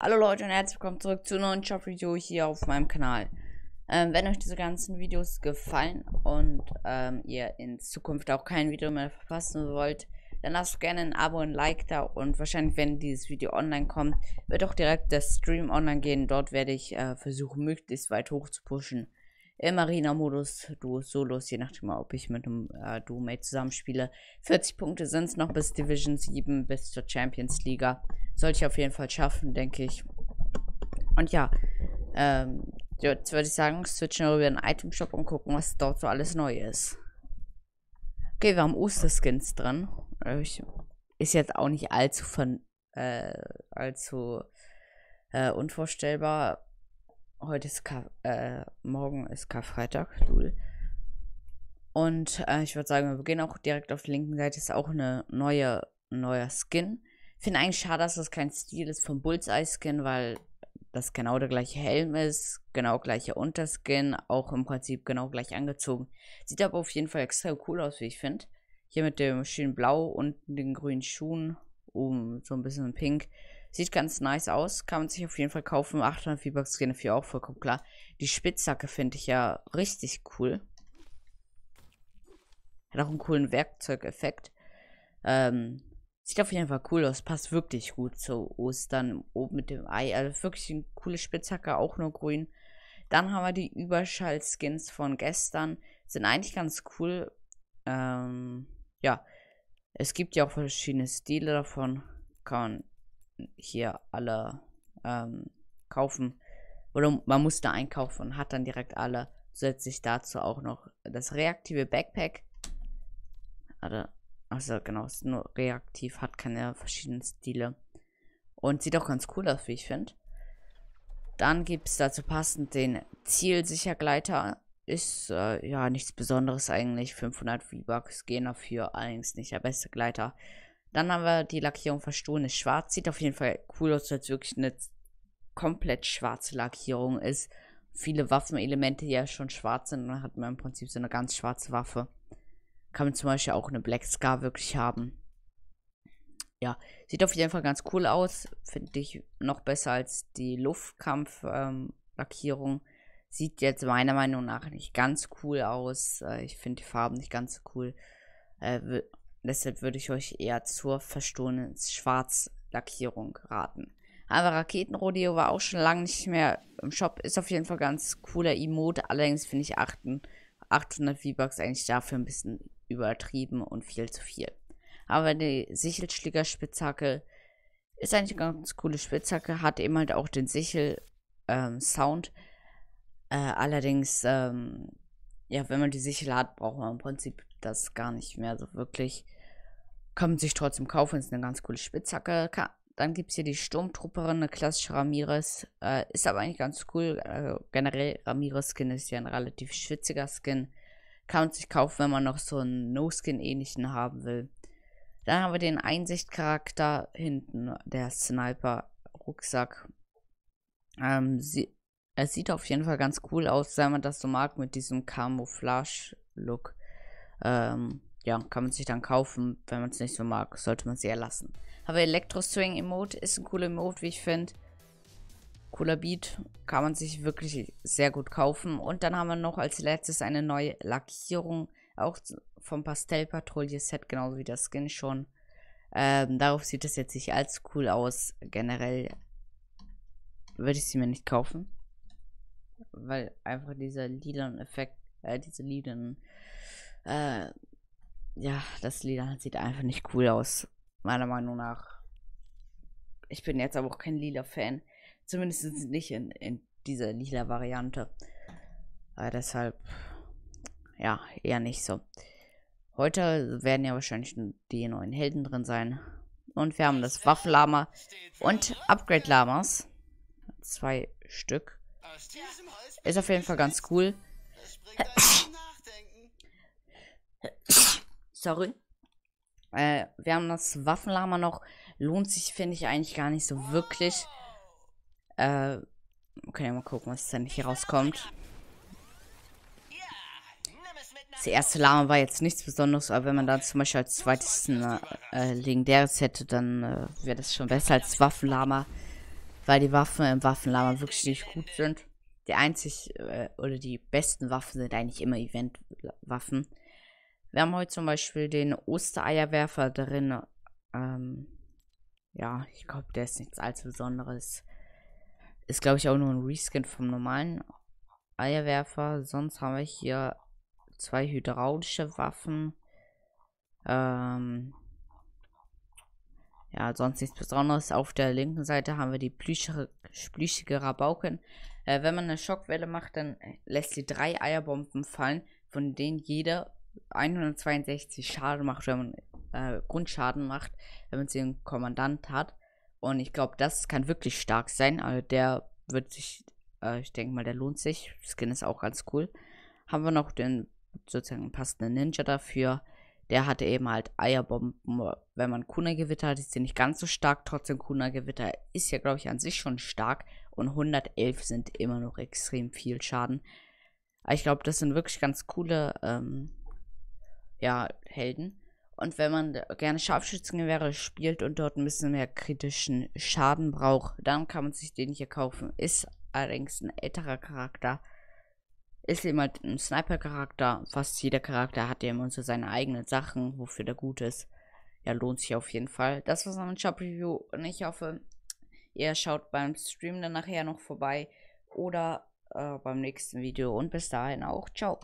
Hallo Leute und herzlich willkommen zurück zu einem neuen Shop-Video hier auf meinem Kanal. Ähm, wenn euch diese ganzen Videos gefallen und ähm, ihr in Zukunft auch kein Video mehr verpassen wollt, dann lasst gerne ein Abo und ein Like da und wahrscheinlich, wenn dieses Video online kommt, wird auch direkt der Stream online gehen. Dort werde ich äh, versuchen, möglichst weit hoch zu pushen im Arena-Modus, Duos, Solos, je nachdem, ob ich mit einem äh, Duo-Mate zusammenspiele. 40 Punkte sind es noch bis Division 7, bis zur Champions League. Sollte ich auf jeden Fall schaffen, denke ich. Und ja, ähm, jetzt würde ich sagen, switchen wir über den Item-Shop und gucken, was dort so alles neu ist. Okay, wir haben Oster-Skins drin. Äh, ist jetzt auch nicht allzu, von, äh, allzu äh, unvorstellbar Heute ist Kar äh, morgen ist Karfreitag, lul. Und äh, ich würde sagen, wir gehen auch direkt auf der linken Seite. Ist auch eine neue, neuer Skin. Finde eigentlich schade, dass das kein Stil ist vom Bullseye-Skin, weil das genau der gleiche Helm ist, genau gleicher Unterskin, auch im Prinzip genau gleich angezogen. Sieht aber auf jeden Fall extrem cool aus, wie ich finde. Hier mit dem schönen Blau und den grünen Schuhen oben so ein bisschen pink. Sieht ganz nice aus. Kann man sich auf jeden Fall kaufen. 800 V-Bucks gehen dafür auch vollkommen klar. Die Spitzhacke finde ich ja richtig cool. Hat auch einen coolen Werkzeugeffekt. Ähm, sieht auf jeden Fall cool aus. Passt wirklich gut zu Ostern. Oben mit dem Ei. Also wirklich eine coole Spitzhacke. Auch nur grün. Dann haben wir die Überschall-Skins von gestern. Sind eigentlich ganz cool. Ähm, ja. Es gibt ja auch verschiedene Stile davon. Kann man hier alle ähm, kaufen. Oder man muss da einkaufen und hat dann direkt alle. Zusätzlich dazu auch noch das reaktive Backpack. Also, also genau, ist nur reaktiv, hat keine verschiedenen Stile. Und sieht auch ganz cool aus, wie ich finde. Dann gibt es dazu passend den Zielsichergleiter ist äh, ja nichts Besonderes eigentlich. 500 V-Bucks gehen dafür, allerdings nicht der beste Gleiter. Dann haben wir die Lackierung verstohlenes Schwarz. Sieht auf jeden Fall cool aus, weil es wirklich eine komplett schwarze Lackierung ist. Viele Waffenelemente, ja schon schwarz sind, dann hat man im Prinzip so eine ganz schwarze Waffe. Kann man zum Beispiel auch eine Black Scar wirklich haben. Ja, sieht auf jeden Fall ganz cool aus. Finde ich noch besser als die Luftkampf-Lackierung. Ähm, Sieht jetzt meiner Meinung nach nicht ganz cool aus. Äh, ich finde die Farben nicht ganz so cool. Äh, deshalb würde ich euch eher zur verstohlenen Schwarzlackierung raten. Aber Raketenrodeo war auch schon lange nicht mehr im Shop. Ist auf jeden Fall ganz cooler Emote. Allerdings finde ich 800 V-Bucks eigentlich dafür ein bisschen übertrieben und viel zu viel. Aber die Sichelschläger-Spitzhacke ist eigentlich eine ganz coole Spitzhacke. Hat eben halt auch den Sichel-Sound. Ähm, äh, allerdings, ähm, ja, wenn man die Sichel hat, braucht man im Prinzip das gar nicht mehr so wirklich. Kann man sich trotzdem kaufen, ist eine ganz coole Spitzhacke. Ka dann gibt es hier die Sturmtrupperin, eine klassische Ramirez. Äh, ist aber eigentlich ganz cool. Äh, generell, Ramirez-Skin ist ja ein relativ schwitziger Skin. Kann man sich kaufen, wenn man noch so einen No-Skin-ähnlichen haben will. Dann haben wir den Einsicht-Charakter hinten, der Sniper-Rucksack. Ähm, sie es sieht auf jeden Fall ganz cool aus, wenn man das so mag, mit diesem Camouflage-Look. Ähm, ja, kann man sich dann kaufen, wenn man es nicht so mag. Sollte man es eher lassen. Aber Electro swing emote ist ein cooler Emote, wie ich finde. Cooler Beat. Kann man sich wirklich sehr gut kaufen. Und dann haben wir noch als letztes eine neue Lackierung. Auch vom Pastell-Patrouille-Set, genauso wie das Skin schon. Ähm, darauf sieht es jetzt nicht allzu cool aus. Generell würde ich sie mir nicht kaufen weil einfach dieser Lilan-Effekt, äh, diese Lilan, äh, ja, das Lilan sieht einfach nicht cool aus, meiner Meinung nach. Ich bin jetzt aber auch kein Lila-Fan, zumindest nicht in, in dieser Lila-Variante. Äh, deshalb, ja, eher nicht so. Heute werden ja wahrscheinlich die neuen Helden drin sein. Und wir haben das Waffenlama und Upgrade-Lamas. Zwei Stück. Ist auf jeden Fall ganz cool. Sorry. Äh, wir haben das Waffenlama noch. Lohnt sich, finde ich, eigentlich gar nicht so wirklich. Äh, okay, mal gucken, was denn hier rauskommt. Das erste Lama war jetzt nichts Besonderes, aber wenn man dann zum Beispiel als zweites äh, legendäres hätte, dann äh, wäre das schon besser als Waffenlama weil die Waffen im äh, Waffenlager wirklich nicht gut sind. Die einzig äh, oder die besten Waffen sind eigentlich immer Eventwaffen. Wir haben heute zum Beispiel den Ostereierwerfer drin. Ähm, ja, ich glaube, der ist nichts allzu Besonderes. Ist, glaube ich, auch nur ein Reskin vom normalen Eierwerfer. Sonst haben wir hier zwei hydraulische Waffen. Ähm, ja, sonst nichts Besonderes. Auf der linken Seite haben wir die plüschige Rabauken. Äh, wenn man eine Schockwelle macht, dann lässt sie drei Eierbomben fallen, von denen jeder 162 Schaden macht, wenn man äh, Grundschaden macht, wenn man sie im Kommandant hat. Und ich glaube, das kann wirklich stark sein. Also der wird sich, äh, ich denke mal, der lohnt sich. Skin ist auch ganz cool. Haben wir noch den sozusagen passenden Ninja dafür. Der hatte eben halt Eierbomben. Wenn man Kuna-Gewitter hat, ist sie nicht ganz so stark. Trotzdem, Kuna-Gewitter ist ja, glaube ich, an sich schon stark. Und 111 sind immer noch extrem viel Schaden. Aber ich glaube, das sind wirklich ganz coole ähm, ja, Helden. Und wenn man gerne Scharfschützengewehre spielt und dort ein bisschen mehr kritischen Schaden braucht, dann kann man sich den hier kaufen. Ist allerdings ein älterer Charakter ist eben halt ein Sniper-Charakter. Fast jeder Charakter hat ja immer so seine eigenen Sachen, wofür der gut ist. Ja, lohnt sich auf jeden Fall. Das war's am Shop-Review und ich hoffe, ihr schaut beim Stream dann nachher noch vorbei oder äh, beim nächsten Video und bis dahin auch. Ciao.